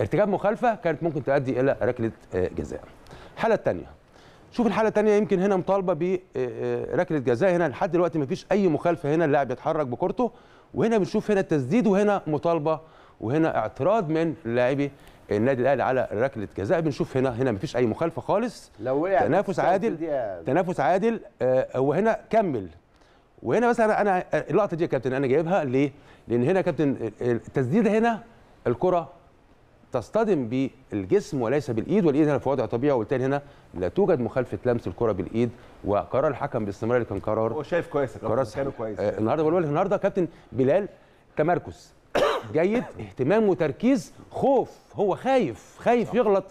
ارتكاب مخالفه كانت ممكن تؤدي الى ركله آه، جزاء. الحاله الثانيه شوف الحاله الثانيه يمكن هنا مطالبه بركله آه، آه، جزاء هنا لحد دلوقتي ما فيش اي مخالفه هنا اللاعب يتحرك بكورته وهنا بنشوف هنا تسديد وهنا مطالبه وهنا اعتراض من لاعبي النادي الاهلي على ركله جزاء بنشوف هنا هنا مفيش اي مخالفه خالص لو وقع تنافس عادل تنافس عادل هو آه هنا كمل وهنا مثلا انا اللقطه دي يا كابتن انا جايبها ليه؟ لان هنا يا كابتن التسديده هنا الكره تصطدم بالجسم وليس بالايد والايد هنا في وضع طبيعي وبالتالي هنا لا توجد مخالفه لمس الكره بالايد وقرار الحكم باستمرار اللي كان قرار هو شايف كويس قرار كانوا كويس آه النهارده بقول النهارده كابتن بلال تمركز جيد اهتمام وتركيز خوف هو خايف خايف صح. يغلط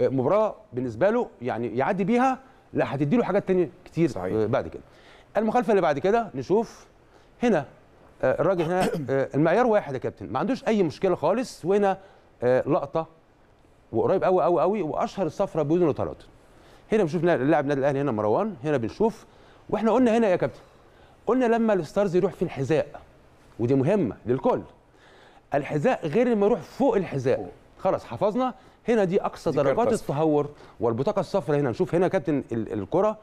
آه، مباراه بالنسبه له يعني يعدي بيها لا هتدي له حاجات ثانيه كتير صحيح. آه، بعد كده المخالفه اللي بعد كده نشوف هنا آه، الراجل هنا المعيار واحد يا كابتن ما عندوش اي مشكله خالص وهنا آه، لقطه وقريب قوي قوي قوي واشهر الصفره بدون طرد هنا بنشوف لاعب النادي الاهلي هنا مروان هنا بنشوف واحنا قلنا هنا يا كابتن قلنا لما الستارز يروح في الحذاء ودي مهمه للكل الحذاء غير لما يروح فوق الحذاء خلاص حفظنا هنا دي اقصى درجات التهور والبطاقه الصفراء هنا نشوف هنا كابتن الكره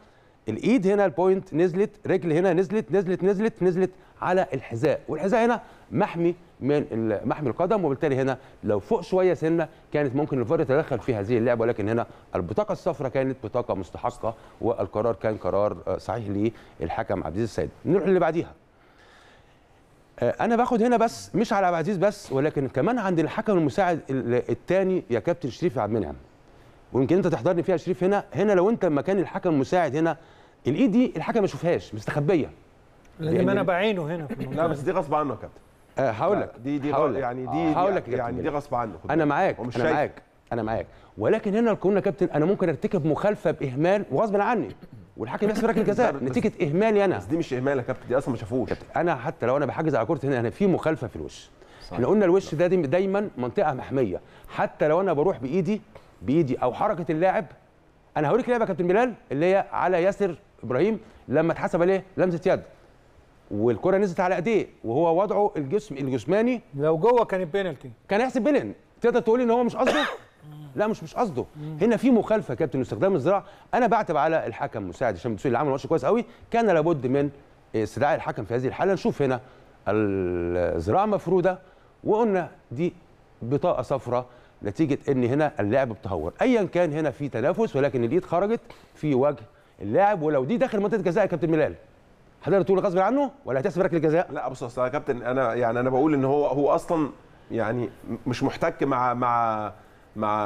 الايد هنا البوينت نزلت رجل هنا نزلت نزلت نزلت نزلت على الحذاء والحذاء هنا محمي من محمي القدم وبالتالي هنا لو فوق شويه سنه كانت ممكن الفار يتدخل في هذه اللعبه ولكن هنا البطاقه الصفراء كانت بطاقه مستحقه والقرار كان قرار آه، صحيح للحكم عبد العزيز السيد نروح اللي بعديها آه، انا باخد هنا بس مش على عبد العزيز بس ولكن كمان عند الحكم المساعد الثاني يا كابتن شريف عبد المنعم ويمكن انت تحضرني فيها شريف هنا هنا لو انت مكان الحكم المساعد هنا الايد دي الحكم ما يشوفهاش مستخبيه لان يعني انا بعينه هنا لا بس دي غصب عنه يا كابتن آه، هقول لك دي دي هقول يعني دي هقول لك يعني دي آه، يعني غصب عنه انا معاك انا معاك انا معاك ولكن هنا كنا كابتن انا ممكن ارتكب مخالفه باهمال وغصب عني والحكم يحسب ركله جزاء نتيجه اهمالي انا بس دي مش اهمال يا كابتن دي اصلا ما شافوش انا حتى لو انا بحجز على كره هنا انا في مخالفه في الوش صحيح. احنا قلنا الوش ده دايما منطقه محميه حتى لو انا بروح بايدي بايدي او حركه اللاعب انا هوريك لعبه كابتن بلال اللي هي على ياسر ابراهيم لما اتحسب عليه لمسه يد والكره نزلت على ايديه وهو وضعه الجسم الجسماني لو جوه كانت بينالتي كان يحسب بينالتي تقدر تقول ان هو مش قصده لا مش مش قصده هنا في مخالفه يا كابتن استخدام الذراع انا بعتب على الحكم مساعد هشام الدسوقي اللي عمل ماتش كويس قوي كان لابد من استدعاء الحكم في هذه الحاله نشوف هنا الذراع مفروده وقلنا دي بطاقه صفراء نتيجه ان هنا اللاعب بتهور ايا كان هنا في تنافس ولكن اليد خرجت في وجه اللاعب ولو دي داخل منطقه جزاء يا كابتن ملال حضرتك تقول غصب عنه ولا هتحسب ركله جزاء لا بص يا كابتن انا يعني انا بقول ان هو هو اصلا يعني مش محتك مع مع مع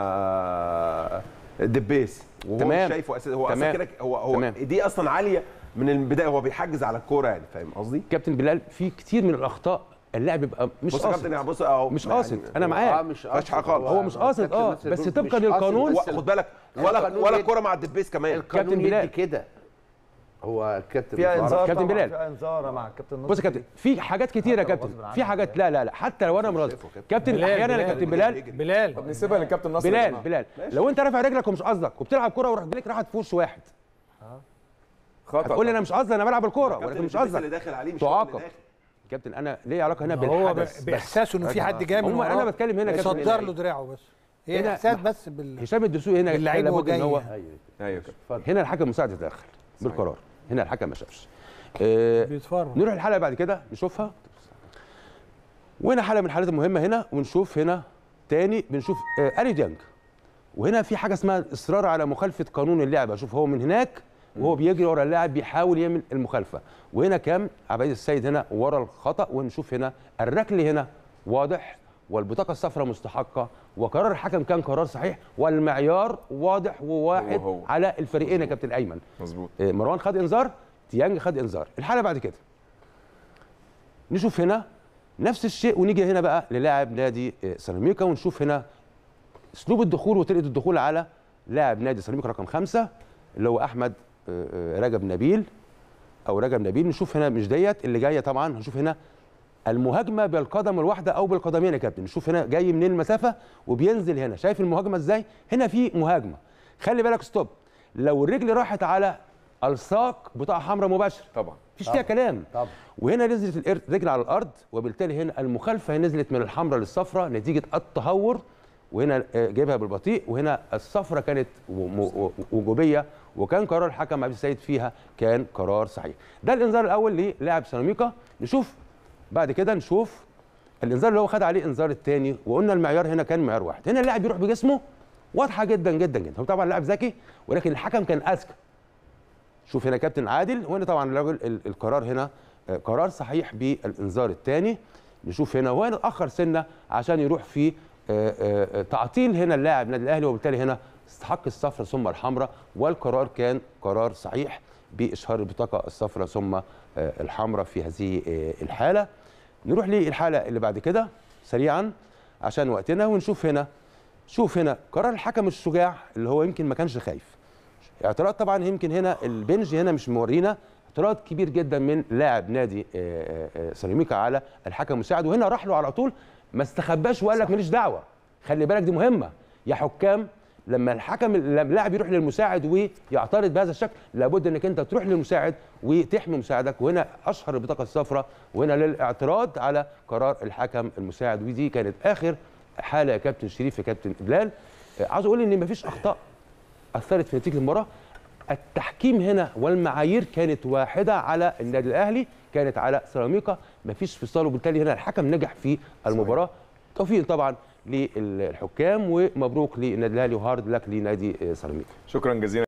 دبيس وهو تمام. مش شايفه اساس هو تمام. كده هو هو تمام. دي اصلا عاليه من البدايه هو بيحجز على الكوره يعني فاهم قصدي؟ كابتن بلال في كتير من الاخطاء اللاعب يبقى مش بص قاصد بص, يعني بص اهو مش يعني قاصد يعني انا معاك آه مش قاصد هو مش قاصد اه بس طبقا للقانون خد بالك ولا ولا الكوره مع الدبيس كمان القانون يدي كده هو الكابتن فيها انذار كابتن بلال فيها انذار مع الكابتن بص يا كابتن في حاجات كتيره يا كابتن في حاجات لا لا لا حتى لو انا مراد كابتن احيانا يا كابتن بلال بلال طب نسيبها للكابتن نصر بلال بلال لو انت رافع رجلك ومش قصدك وبتلعب كوره ورجلك راحت في وش واحد خطأ تقول لي انا مش قصدي انا بلعب الكوره ولكن مش قصدك اللي داخل عليه مش تعاقب كابتن انا ليه علاقه هنا بالحدث هو باحساسه انه في حد أه. جامد من انا بتكلم هنا كابتن صدر له دراعه بس هي احساس بس بال هشام الدسوقي هنا اللعيب هو جاي ايوه ايوه هنا أيوه، الحكم المساعد تدخل بالقرار هنا الحكم ما شافش أه، بيتفرج نروح الحلقه بعد كده نشوفها وهنا حلقه من الحالات المهمه هنا ونشوف هنا تاني بنشوف آه ديانج وهنا في حاجه اسمها اصرار على مخالفه قانون اللعبه شوف هو من هناك وهو بيجري ورا اللاعب بيحاول يعمل المخالفه وهنا كام عبيد السيد هنا ورا الخطا ونشوف هنا الركل هنا واضح والبطاقه الصفراء مستحقه وقرار الحكم كان قرار صحيح والمعيار واضح وواحد هو هو. على الفريقين يا كابتن ايمن مظبوط آه، مروان خد انذار تيانج خد انذار الحاله بعد كده نشوف هنا نفس الشيء ونيجي هنا بقى للاعب نادي آه، سيراميكا ونشوف هنا اسلوب الدخول وطريقه الدخول على لاعب نادي سيراميكا رقم خمسة اللي هو احمد رجب نبيل او رجب نبيل نشوف هنا مش ديت اللي جايه طبعا هنشوف هنا المهاجمه بالقدم الواحده او بالقدمين يا كابتن نشوف هنا جاي منين المسافه وبينزل هنا شايف المهاجمه ازاي هنا في مهاجمه خلي بالك ستوب لو الرجل راحت على الساق بتاع حمراء مباشر طبعا مفيش فيها كلام طبعا وهنا نزلت الرجل على الارض وبالتالي هنا المخالفه نزلت من الحمراء للصفراء نتيجه التهور وهنا آه، جيبها بالبطيء وهنا الصفرة كانت وجوبيه وكان قرار الحكم عبد السيد فيها كان قرار صحيح ده الانذار الاول للاعب سيراميكا نشوف بعد كده نشوف الانذار اللي هو خد عليه انذار الثاني وقلنا المعيار هنا كان معيار واحد هنا اللاعب يروح بجسمه واضحه جدا جدا جدا هو طبعا لاعب ذكي ولكن الحكم كان اذكى شوف هنا كابتن عادل وهنا طبعا الراجل القرار هنا آه، قرار صحيح بالانذار الثاني نشوف هنا وين اتاخر سنه عشان يروح في آه، آه، آه، تعطيل هنا اللاعب النادي الاهلي وبالتالي هنا استحق الصفرة ثم الحمراء والقرار كان قرار صحيح باشهار البطاقه الصفرة ثم الحمراء في هذه الحاله نروح للحاله اللي بعد كده سريعا عشان وقتنا ونشوف هنا شوف هنا قرار الحكم الشجاع اللي هو يمكن ما كانش خايف اعتراض طبعا يمكن هنا البنج هنا مش مورينا اعتراض كبير جدا من لاعب نادي سيراميكا على الحكم المساعد وهنا راح له على طول ما استخباش وقال لك ماليش دعوه خلي بالك دي مهمه يا حكام لما الحكم اللاعب يروح للمساعد ويعترض بهذا الشكل لابد انك انت تروح للمساعد وتحمي مساعدك وهنا اشهر البطاقه الصفراء وهنا للاعتراض على قرار الحكم المساعد ودي كانت اخر حاله يا كابتن شريف يا كابتن بلال عاوز اقول ان مفيش اخطاء اثرت في نتيجه المباراه التحكيم هنا والمعايير كانت واحده على النادي الاهلي كانت على سيراميكا مفيش فصال وبالتالي هنا الحكم نجح في المباراه توفيق طبعا للحكام ومبروك للنادي الاهلي وهارد لك لنادي سيراميكا شكرا جزيلا